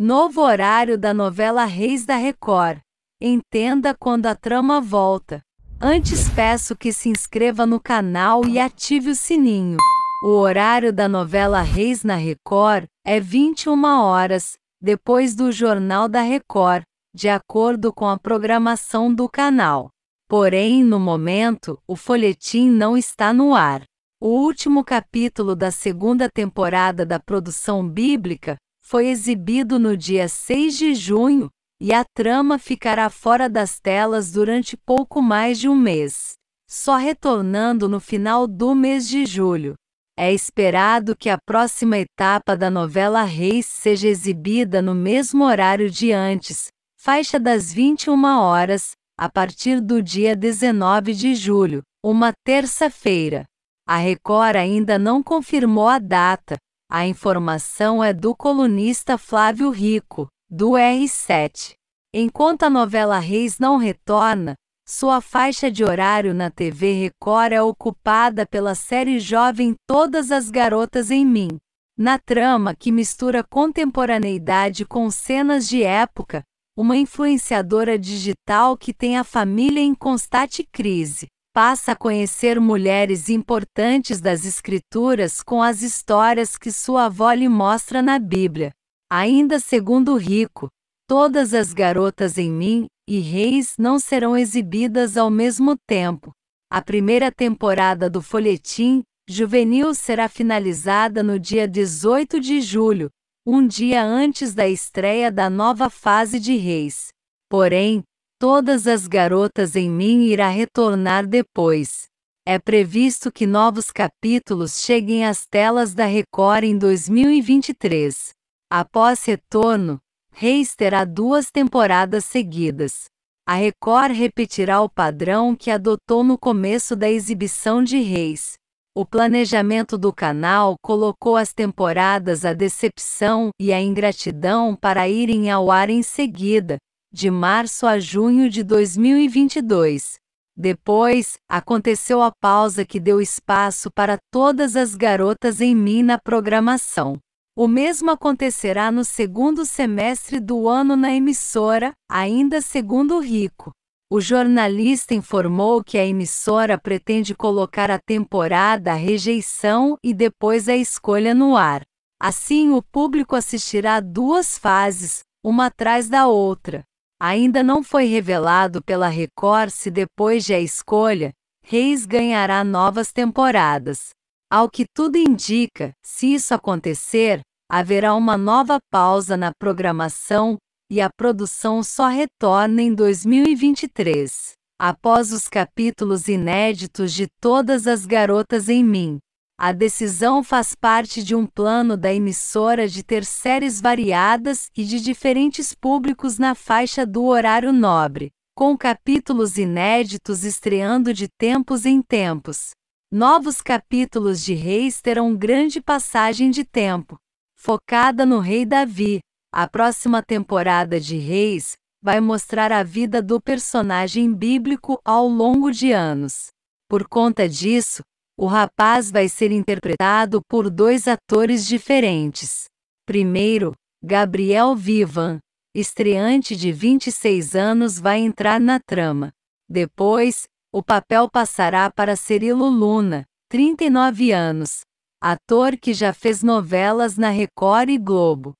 Novo horário da novela Reis da Record. Entenda quando a trama volta. Antes peço que se inscreva no canal e ative o sininho. O horário da novela Reis na Record é 21 horas, depois do Jornal da Record, de acordo com a programação do canal. Porém, no momento, o folhetim não está no ar. O último capítulo da segunda temporada da produção bíblica foi exibido no dia 6 de junho, e a trama ficará fora das telas durante pouco mais de um mês, só retornando no final do mês de julho. É esperado que a próxima etapa da novela Reis seja exibida no mesmo horário de antes, faixa das 21 horas, a partir do dia 19 de julho, uma terça-feira. A Record ainda não confirmou a data, a informação é do colunista Flávio Rico, do R7. Enquanto a novela Reis não retorna, sua faixa de horário na TV Record é ocupada pela série jovem Todas as Garotas em Mim. Na trama que mistura contemporaneidade com cenas de época, uma influenciadora digital que tem a família em constante crise passa a conhecer mulheres importantes das Escrituras com as histórias que sua avó lhe mostra na Bíblia. Ainda segundo Rico, todas as garotas em mim e reis não serão exibidas ao mesmo tempo. A primeira temporada do folhetim juvenil será finalizada no dia 18 de julho, um dia antes da estreia da nova fase de Reis. Porém, Todas as garotas em mim irá retornar depois. É previsto que novos capítulos cheguem às telas da Record em 2023. Após retorno, Reis terá duas temporadas seguidas. A Record repetirá o padrão que adotou no começo da exibição de Reis. O planejamento do canal colocou as temporadas A Decepção e A Ingratidão para irem ao ar em seguida, de março a junho de 2022. Depois, aconteceu a pausa que deu espaço para todas as garotas em mim na programação. O mesmo acontecerá no segundo semestre do ano na emissora, ainda segundo o Rico. O jornalista informou que a emissora pretende colocar a temporada a rejeição e depois a escolha no ar. Assim, o público assistirá duas fases, uma atrás da outra. Ainda não foi revelado pela Record se depois de a escolha, Reis ganhará novas temporadas. Ao que tudo indica, se isso acontecer, haverá uma nova pausa na programação e a produção só retorna em 2023, após os capítulos inéditos de Todas as Garotas em Mim. A decisão faz parte de um plano da emissora de ter séries variadas e de diferentes públicos na faixa do horário nobre, com capítulos inéditos estreando de tempos em tempos. Novos capítulos de Reis terão grande passagem de tempo, focada no Rei Davi. A próxima temporada de Reis vai mostrar a vida do personagem bíblico ao longo de anos. Por conta disso, o rapaz vai ser interpretado por dois atores diferentes. Primeiro, Gabriel Vivan, estreante de 26 anos, vai entrar na trama. Depois, o papel passará para Cirilo Luna, 39 anos, ator que já fez novelas na Record e Globo.